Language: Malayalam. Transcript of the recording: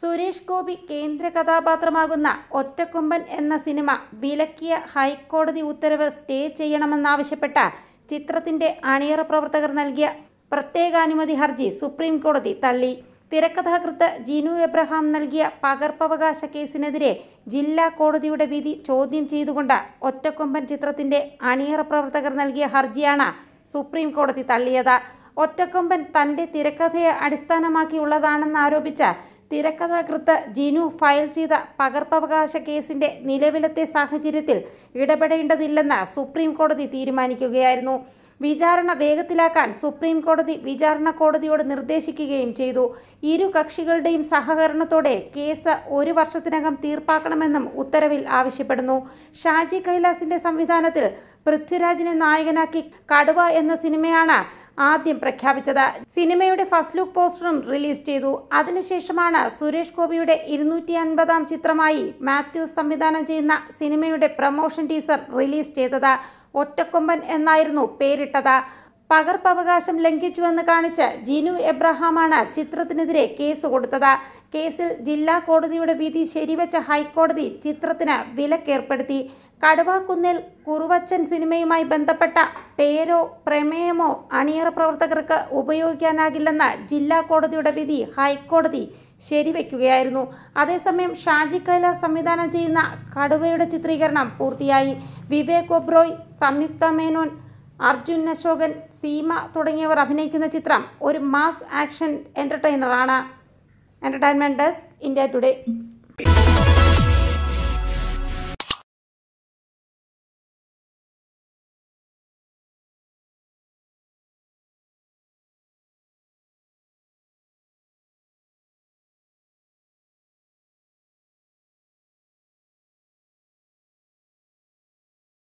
സുരേഷ് ഗോപി കേന്ദ്ര കഥാപാത്രമാകുന്ന ഒറ്റക്കൊമ്പൻ എന്ന സിനിമ വിലക്കിയ ഹൈക്കോടതി ഉത്തരവ് സ്റ്റേ ചെയ്യണമെന്നാവശ്യപ്പെട്ട ചിത്രത്തിന്റെ അണിയറ പ്രവർത്തകർ നൽകിയ പ്രത്യേകാനുമതി ഹർജി സുപ്രീം കോടതി തള്ളി തിരക്കഥാകൃത്ത് ജിനു എബ്രഹാം നൽകിയ പകർപ്പവകാശ കേസിനെതിരെ ജില്ലാ കോടതിയുടെ വിധി ചോദ്യം ചെയ്തുകൊണ്ട് ഒറ്റക്കൊമ്പൻ ചിത്രത്തിന്റെ അണിയറ പ്രവർത്തകർ നൽകിയ ഹർജിയാണ് സുപ്രീം കോടതി തള്ളിയത് ഒറ്റക്കൊമ്പൻ തന്റെ തിരക്കഥയെ അടിസ്ഥാനമാക്കിയുള്ളതാണെന്ന് ആരോപിച്ച തിരക്കഥാകൃത്ത് ജിനു ഫയൽ ചെയ്ത പകർപ്പവകാശ കേസിന്റെ നിലവിലത്തെ സാഹചര്യത്തിൽ ഇടപെടേണ്ടതില്ലെന്ന് സുപ്രീം കോടതി തീരുമാനിക്കുകയായിരുന്നു വിചാരണ വേഗത്തിലാക്കാൻ സുപ്രീം കോടതി വിചാരണ കോടതിയോട് നിർദ്ദേശിക്കുകയും ചെയ്തു ഇരു കക്ഷികളുടെയും സഹകരണത്തോടെ കേസ് ഒരു വർഷത്തിനകം തീർപ്പാക്കണമെന്നും ഉത്തരവിൽ ആവശ്യപ്പെടുന്നു ഷാജി കൈലാസിന്റെ സംവിധാനത്തിൽ പൃഥ്വിരാജിനെ നായകനാക്കി കടുവ എന്ന സിനിമയാണ് ആദ്യം പ്രഖ്യാപിച്ചത് സിനിമയുടെ ഫസ്റ്റ് ലുക്ക് പോസ്റ്ററും റിലീസ് ചെയ്തു അതിനുശേഷമാണ് സുരേഷ് ഗോപിയുടെ ഇരുന്നൂറ്റി അൻപതാം ചിത്രമായി മാത്യൂസ് സംവിധാനം ചെയ്യുന്ന സിനിമയുടെ പ്രമോഷൻ ടീസർ റിലീസ് ചെയ്തത് ഒറ്റക്കൊമ്പൻ എന്നായിരുന്നു പേരിട്ടത് പകർപ്പവകാശം ലംഘിച്ചുവെന്ന് കാണിച്ച് ജിനു എബ്രഹാമാണ് ചിത്രത്തിനെതിരെ കേസ് കൊടുത്തത് കേസിൽ ജില്ലാ കോടതിയുടെ വിധി ശരിവെച്ച ഹൈക്കോടതി ചിത്രത്തിന് വിലക്കേർപ്പെടുത്തി കടുവാക്കുന്നിൽ കുറുവച്ചൻ സിനിമയുമായി ബന്ധപ്പെട്ട പേരോ പ്രമേയമോ അണിയറ പ്രവർത്തകർക്ക് ഉപയോഗിക്കാനാകില്ലെന്ന ജില്ലാ കോടതിയുടെ വിധി ഹൈക്കോടതി ശരിവെക്കുകയായിരുന്നു അതേസമയം ഷാജി കൈലാസ് സംവിധാനം ചെയ്യുന്ന കടുവയുടെ ചിത്രീകരണം പൂർത്തിയായി വിവേക് ഒബ്രോയ് സംയുക്ത മേനോൻ അർജുൻ അശോകൻ സീമ തുടങ്ങിയവർ അഭിനയിക്കുന്ന ചിത്രം ഒരു മാസ് ആക്ഷൻ എൻ്റർടൈനറാണ് എൻ്റർടൈൻമെൻറ്റ് ഡെസ്ക് ഇന്ത്യ ടുഡേ